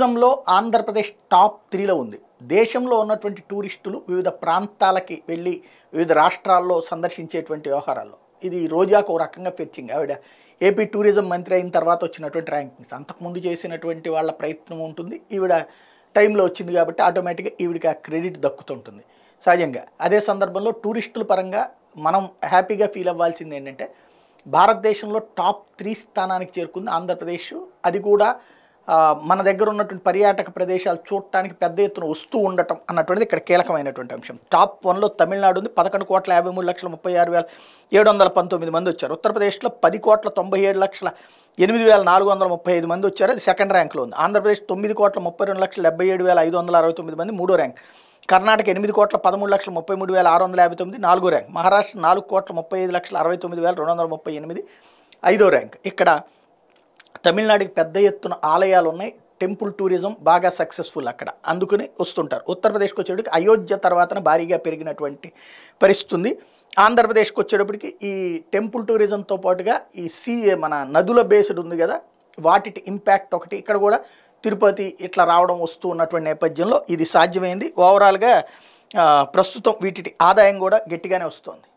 టూరిజంలో Andhra Pradesh top త్రీలో ఉంది దేశంలో ఉన్నటువంటి టూరిస్టులు వివిధ ప్రాంతాలకి వెళ్ళి వివిధ రాష్ట్రాల్లో సందర్శించేటువంటి వ్యవహారాల్లో ఇది రోజాకు ఒక రకంగా ఫెచ్చింగ్ ఆవిడ ఏపీ టూరిజం మంత్రి అయిన తర్వాత వచ్చినటువంటి ర్యాంకింగ్స్ అంతకుముందు చేసినటువంటి వాళ్ళ ప్రయత్నం ఉంటుంది ఈవిడ టైంలో వచ్చింది కాబట్టి ఆటోమేటిక్గా ఈవిడికి ఆ క్రెడిట్ దక్కుతుంటుంది సహజంగా అదే సందర్భంలో టూరిస్టుల పరంగా మనం హ్యాపీగా ఫీల్ అవ్వాల్సింది ఏంటంటే భారతదేశంలో టాప్ త్రీ స్థానానికి చేరుకుంది ఆంధ్రప్రదేశ్ అది కూడా మన దగ్గర ఉన్నటువంటి పర్యాటక ప్రదేశాలు చూడటానికి పెద్ద ఎత్తున వస్తూ ఉండటం అన్నటువంటిది ఇక్కడ కీలకమైనటువంటి అంశం టాప్ వన్లో తమిళనాడు ఉంది పదకొండు కోట్ల యాభై మూడు లక్షల ముప్పై ఆరు వేల ఏడు వందల పంతొమ్మిది మంది వచ్చారు ఉత్తరప్రదేశ్లో పది కోట్ల తొంభై ఏడు లక్షల ఎనిమిది వేల నాలుగు వందల ముప్పై ఐదు మంది వచ్చారు అది సెకండ్ ర్యాంక్లో ఉంది ఆంధ్రప్రదేశ్ తొమ్మిది కోట్ల ముప్పై రెండు లక్షల డెబ్బై ఏడు వేల ఐదు వందల అరవై తొమ్మిది మంది మూడో ర్యాంక్ కర్ణాటక ఎనిమిది కోట్ల పదమూడు లక్షల ముప్పై మూడు వేల ఆరు వందల యాభై తొమ్మిది నాలుగో ర్యాంక్ మహారాష్ట్ర నాలుగు కోట్ల ముప్పై ఐదు లక్షల అరవై తొమ్మిది వేల రెండు వందల ముప్పై ఎనిమిది ఐదో ర్యాంక్ ఇక్కడ తమిళనాడుకి పెద్ద ఎత్తున ఆలయాలు ఉన్నాయి టెంపుల్ టూరిజం బాగా సక్సెస్ఫుల్ అక్కడ అందుకని వస్తుంటారు ఉత్తరప్రదేశ్కి వచ్చేటికి అయోధ్య తర్వాతన భారీగా పెరిగినటువంటి పరిస్థితుంది ఆంధ్రప్రదేశ్కి వచ్చేటప్పటికి ఈ టెంపుల్ టూరిజంతో పాటుగా ఈ సీఏ మన నదుల బేస్డ్ ఉంది కదా వాటి ఇంపాక్ట్ ఒకటి ఇక్కడ కూడా తిరుపతి ఇట్లా రావడం వస్తూ ఉన్నటువంటి నేపథ్యంలో ఇది సాధ్యమైంది ఓవరాల్గా ప్రస్తుతం వీటి ఆదాయం కూడా గట్టిగానే వస్తుంది